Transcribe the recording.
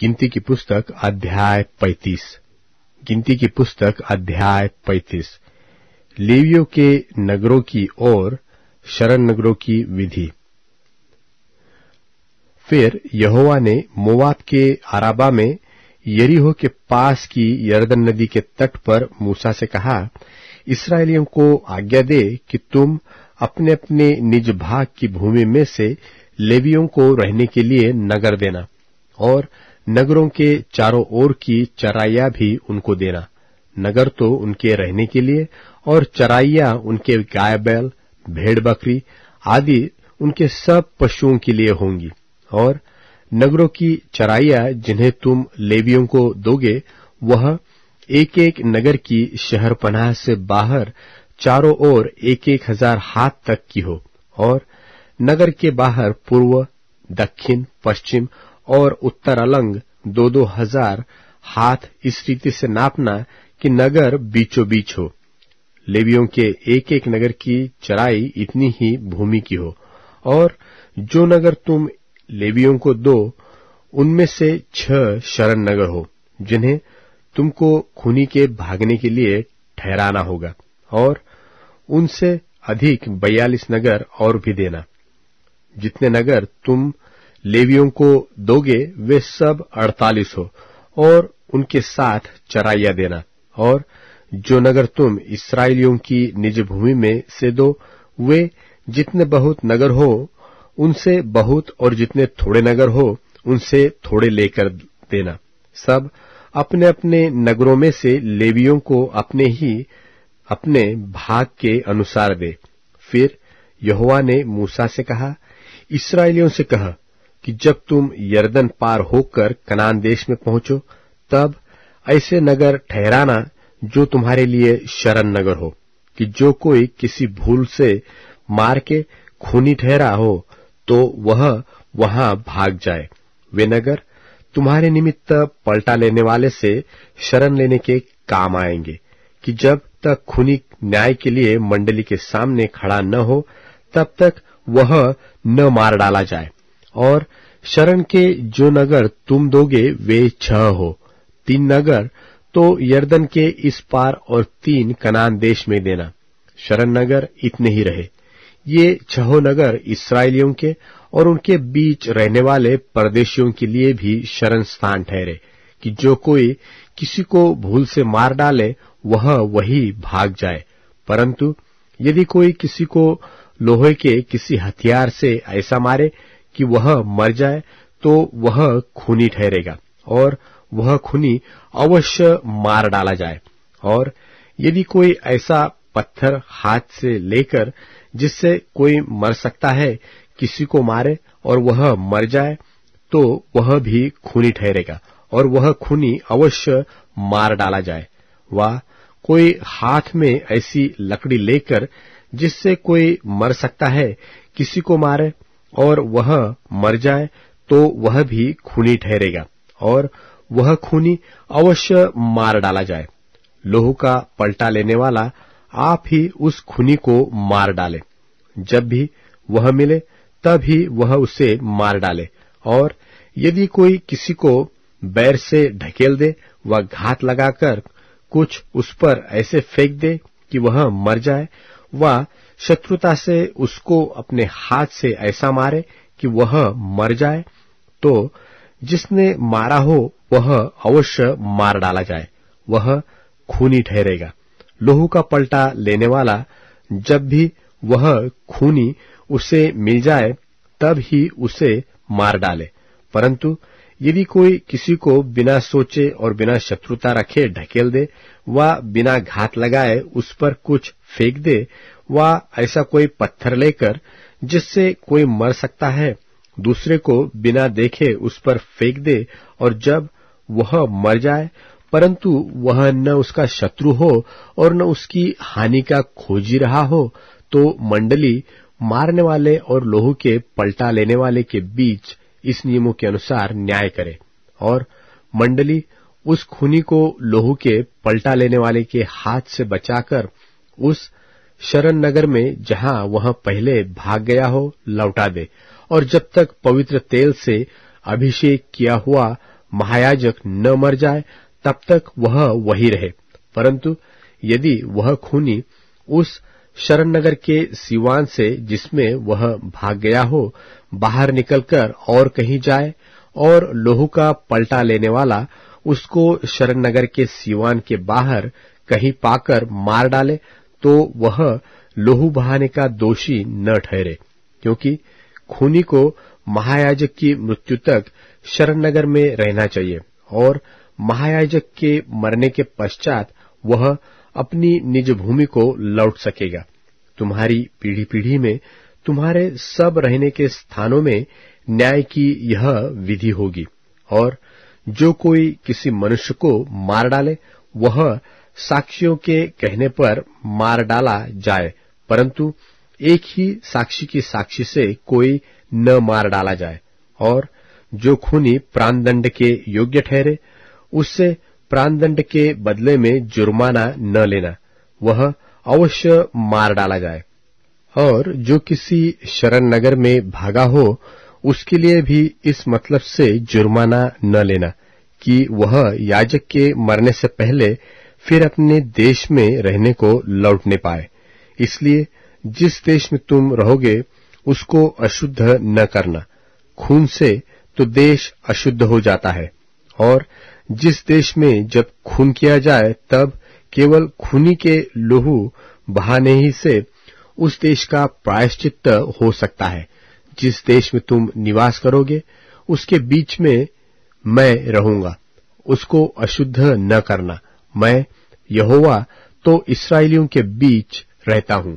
गिनती की पुस्तक अध्याय पैंतीस गिनती की पुस्तक अध्याय 35 लेवियों के नगरों की ओर शरण नगरों की विधि फिर यहोवा ने मोवाब के आराबा में यरीहो के पास की यरदन नदी के तट पर मूसा से कहा इसराइलियों को आज्ञा दे कि तुम अपने अपने निज भाग की भूमि में से लेवियों को रहने के लिए नगर देना और नगरों के चारों ओर की चराइया भी उनको देना नगर तो उनके रहने के लिए और चराइया उनके गाय बैल भेड़ बकरी आदि उनके सब पशुओं के लिए होंगी और नगरों की चराइया जिन्हें तुम लेवियों को दोगे वह एक एक नगर की शहर पनाह से बाहर चारों ओर एक एक हजार हाथ तक की हो और नगर के बाहर पूर्व दक्षिण पश्चिम और उत्तर अलंग दो दो हजार हाथ इस रीति से नापना कि नगर बीचो बीच हो लेवियों के एक एक नगर की चराई इतनी ही भूमि की हो और जो नगर तुम लेवियों को दो उनमें से छह शरण नगर हो जिन्हें तुमको खूनी के भागने के लिए ठहराना होगा और उनसे अधिक बयालीस नगर और भी देना जितने नगर तुम लेवियों को दोगे वे सब अड़तालीस हो और उनके साथ चराइया देना और जो नगर तुम इसराइलियों की निज भूमि में से दो वे जितने बहुत नगर हो उनसे बहुत और जितने थोड़े नगर हो उनसे थोड़े लेकर देना सब अपने अपने नगरों में से लेवियों को अपने ही अपने भाग के अनुसार दे फिर यहुआ ने मूसा से कहा इसराइलियों से कहा कि जब तुम यर्दन पार होकर कनान देश में पहुंचो तब ऐसे नगर ठहराना जो तुम्हारे लिए शरण नगर हो कि जो कोई किसी भूल से मार के खूनी ठहरा हो तो वह वहां भाग जाए वे नगर तुम्हारे निमित्त पलटा लेने वाले से शरण लेने के काम आएंगे कि जब तक खूनी न्याय के लिए मंडली के सामने खड़ा न हो तब तक वह न मार डाला जाए और शरण के जो नगर तुम दोगे वे छह हो तीन नगर तो यर्दन के इस पार और तीन कनान देश में देना शरण नगर इतने ही रहे ये छहो नगर इसराइलियों के और उनके बीच रहने वाले परदेशियों के लिए भी शरण स्थान ठहरे कि जो कोई किसी को भूल से मार डाले वह वही भाग जाए परंतु यदि कोई किसी को लोहे के किसी हथियार से ऐसा मारे कि वह मर जाए तो वह खूनी ठहरेगा और वह खूनी अवश्य मार डाला जाए और यदि कोई ऐसा पत्थर हाथ से लेकर जिससे कोई मर सकता है किसी को मारे और वह मर जाए तो वह भी खूनी ठहरेगा और वह खूनी अवश्य मार डाला जाए व कोई हाथ में ऐसी लकड़ी लेकर जिससे कोई मर सकता है किसी को मारे और वह मर जाए तो वह भी खूनी ठहरेगा और वह खूनी अवश्य मार डाला जाए लोहू का पलटा लेने वाला आप ही उस खूनी को मार डाले जब भी वह मिले तब ही वह उसे मार डाले और यदि कोई किसी को बैर से ढकेल दे व घात लगाकर कुछ उस पर ऐसे फेंक दे कि वह मर जाए व शत्रुता से उसको अपने हाथ से ऐसा मारे कि वह मर जाए तो जिसने मारा हो वह अवश्य मार डाला जाए वह खूनी ठहरेगा लोहू का पलटा लेने वाला जब भी वह खूनी उसे मिल जाए तब ही उसे मार डाले परंतु यदि कोई किसी को बिना सोचे और बिना शत्रुता रखे ढकेल दे व बिना घात लगाए उस पर कुछ फेंक दे व ऐसा कोई पत्थर लेकर जिससे कोई मर सकता है दूसरे को बिना देखे उस पर फेंक दे और जब वह मर जाए परंतु वह न उसका शत्रु हो और न उसकी हानि का खोजी रहा हो तो मंडली मारने वाले और लोहू के पलटा लेने वाले के बीच इस नियमों के अनुसार न्याय करे और मंडली उस खूनी को लोहू के पलटा लेने वाले के हाथ से बचाकर उस शरण नगर में जहां वह पहले भाग गया हो लौटा दे और जब तक पवित्र तेल से अभिषेक किया हुआ महायाजक न मर जाए तब तक वह वही रहे परंतु यदि वह खूनी उस शरण नगर के सीवान से जिसमें वह भाग गया हो बाहर निकलकर और कहीं जाए और लोहू का पलटा लेने वाला उसको शरण नगर के सीवान के बाहर कहीं पाकर मार डाले तो वह लोहू बहाने का दोषी न ठहरे क्योंकि खूनी को महायाजक की मृत्यु तक शरण नगर में रहना चाहिए और महायाजक के मरने के पश्चात वह अपनी निज भूमि को लौट सकेगा तुम्हारी पीढ़ी पीढ़ी में तुम्हारे सब रहने के स्थानों में न्याय की यह विधि होगी और जो कोई किसी मनुष्य को मार डाले वह साक्षियों के कहने पर मार डाला जाए परंतु एक ही साक्षी की साक्षी से कोई न मार डाला जाए और जो खूनी प्राणदंड के योग्य ठहरे उससे प्राणदंड के बदले में जुर्माना न लेना वह अवश्य मार डाला जाए और जो किसी शरण नगर में भागा हो उसके लिए भी इस मतलब से जुर्माना न लेना कि वह याजक के मरने से पहले फिर अपने देश में रहने को लौटने पाए इसलिए जिस देश में तुम रहोगे उसको अशुद्ध न करना खून से तो देश अशुद्ध हो जाता है और जिस देश में जब खून किया जाए तब केवल खूनी के लोहू बहाने ही से उस देश का प्रायश्चित हो सकता है जिस देश में तुम निवास करोगे उसके बीच में मैं रहूंगा उसको अशुद्ध न करना मैं यहोवा तो इसराइलियों के बीच रहता हूं